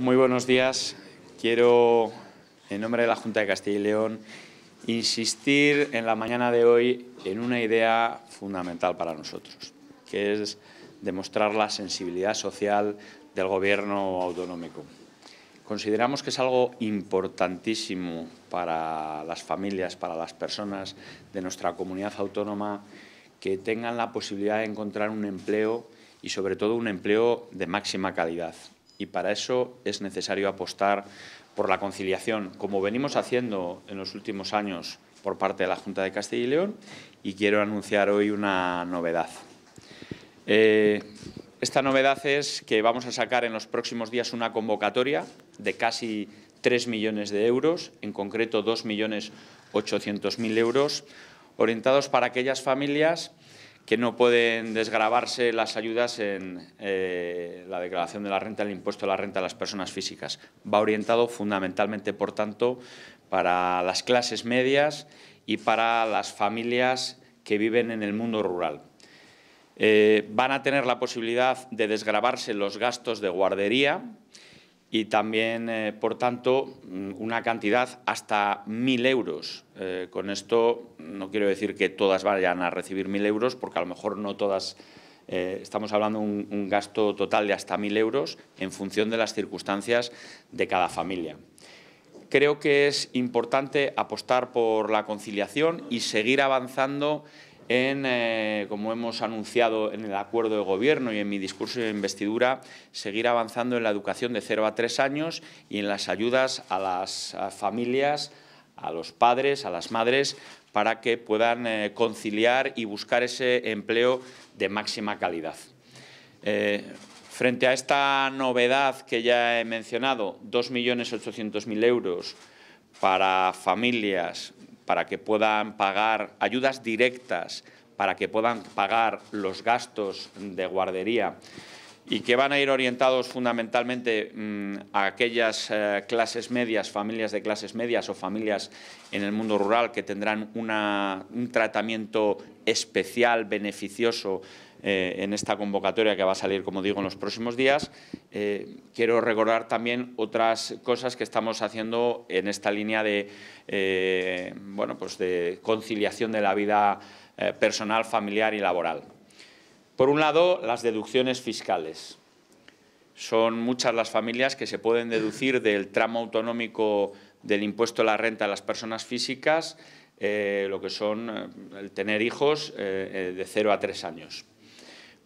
Muy buenos días. Quiero, en nombre de la Junta de Castilla y León, insistir en la mañana de hoy en una idea fundamental para nosotros, que es demostrar la sensibilidad social del Gobierno autonómico. Consideramos que es algo importantísimo para las familias, para las personas de nuestra comunidad autónoma que tengan la posibilidad de encontrar un empleo y sobre todo un empleo de máxima calidad, y para eso es necesario apostar por la conciliación, como venimos haciendo en los últimos años por parte de la Junta de Castilla y León, y quiero anunciar hoy una novedad. Eh, esta novedad es que vamos a sacar en los próximos días una convocatoria de casi 3 millones de euros, en concreto 2.800.000 euros, orientados para aquellas familias que no pueden desgravarse las ayudas en eh, la declaración de la renta, el impuesto de la renta a las personas físicas. Va orientado fundamentalmente, por tanto, para las clases medias y para las familias que viven en el mundo rural. Eh, van a tener la posibilidad de desgravarse los gastos de guardería y también, eh, por tanto, mm, una cantidad hasta 1.000 euros. Eh, con esto no quiero decir que todas vayan a recibir 1.000 euros, porque a lo mejor no todas... Eh, estamos hablando de un, gasto total de hasta 1.000 euros en función de las circunstancias de cada familia. Creo que es importante apostar por la conciliación y seguir avanzando en, eh, como hemos anunciado en el acuerdo de gobierno y en mi discurso de investidura, seguir avanzando en la educación de 0 a 3 años y en las ayudas a las familias, a los padres, a las madres, para que puedan eh, conciliar y buscar ese empleo de máxima calidad. Eh, frente a esta novedad que ya he mencionado, 2.800.000 euros para familias para que puedan pagar ayudas directas, para que puedan pagar los gastos de guardería y que van a ir orientados fundamentalmente mm, a aquellas eh, clases medias, familias de clases medias o familias en el mundo rural que tendrán un tratamiento especial, beneficioso eh, en esta convocatoria que va a salir, como digo, en los próximos días. Eh, quiero recordar también otras cosas que estamos haciendo en esta línea de, eh, bueno, pues de conciliación de la vida personal, familiar y laboral. Por un lado, las deducciones fiscales. Son muchas las familias que se pueden deducir del tramo autonómico del impuesto a la renta de las personas físicas, lo que son el tener hijos de 0 a 3 años.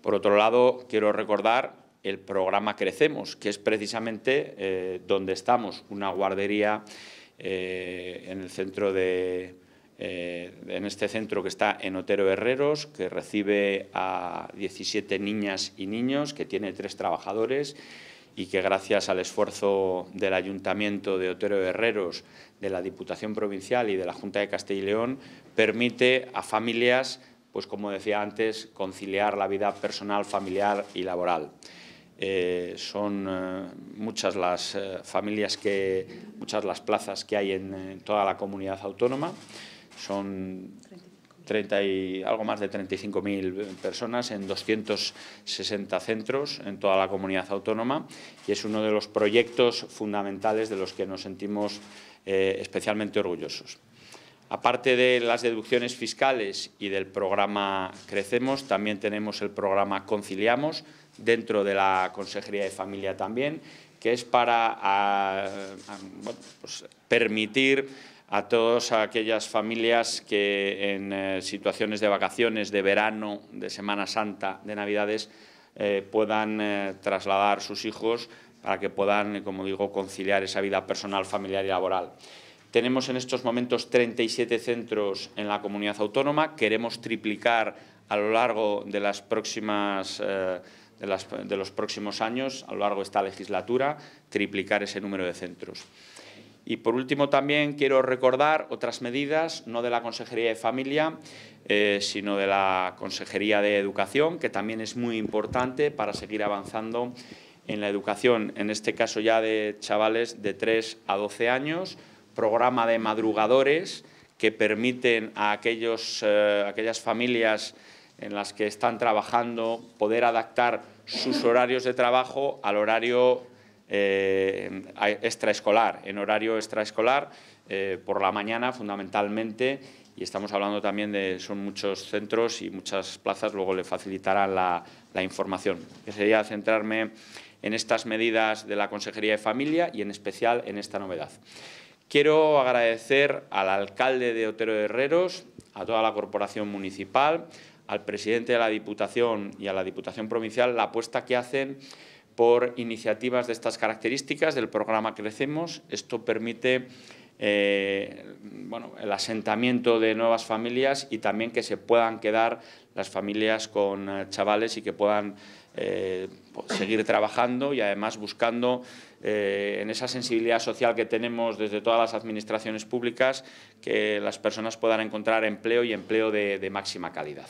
Por otro lado, quiero recordar el programa Crecemos, que es precisamente eh, donde estamos, una guardería eh, en el centro de, eh, en este centro que está en Otero Herreros, que recibe a 17 niñas y niños, que tiene tres trabajadores y que gracias al esfuerzo del Ayuntamiento de Otero Herreros, de la Diputación Provincial y de la Junta de Castilla y León, permite a familias pues como decía antes, conciliar la vida personal, familiar y laboral. Eh, son eh, muchas las eh, familias, que, muchas las plazas que hay en, toda la comunidad autónoma, son algo más de 35.000 personas en 260 centros en toda la comunidad autónoma y es uno de los proyectos fundamentales de los que nos sentimos especialmente orgullosos. Aparte de las deducciones fiscales y del programa Crecemos, también tenemos el programa Conciliamos, dentro de la Consejería de Familia también, que es para ah, ah, pues, permitir a todas aquellas familias que en eh, situaciones de vacaciones, de verano, de Semana Santa, de Navidades, eh, puedan eh, trasladar sus hijos para que puedan, como digo, conciliar esa vida personal, familiar y laboral. Tenemos en estos momentos 37 centros en la comunidad autónoma. Queremos triplicar a lo largo de, eh, de, los próximos años, a lo largo de esta legislatura, triplicar ese número de centros. Y por último también quiero recordar otras medidas, no de la Consejería de Familia, eh, sino de la Consejería de Educación, que también es muy importante para seguir avanzando en la educación, en este caso ya de chavales de 3 a 12 años, programa de madrugadores que permiten a aquellos, eh, aquellas familias en las que están trabajando poder adaptar sus horarios de trabajo al horario eh, extraescolar, en horario extraescolar eh, por la mañana fundamentalmente y estamos hablando también de, son muchos centros y muchas plazas, luego le facilitarán la, información. Que sería centrarme en estas medidas de la Consejería de Familia y en especial en esta novedad. Quiero agradecer al alcalde de Otero de Herreros, a toda la corporación municipal, al presidente de la Diputación y a la Diputación Provincial la apuesta que hacen por iniciativas de estas características del programa Crecemos. Esto permite eh, el asentamiento de nuevas familias y también que se puedan quedar las familias con eh, chavales y que puedan eh, pues, seguir trabajando y además buscando eh, en esa sensibilidad social que tenemos desde todas las administraciones públicas que las personas puedan encontrar empleo y empleo de máxima calidad.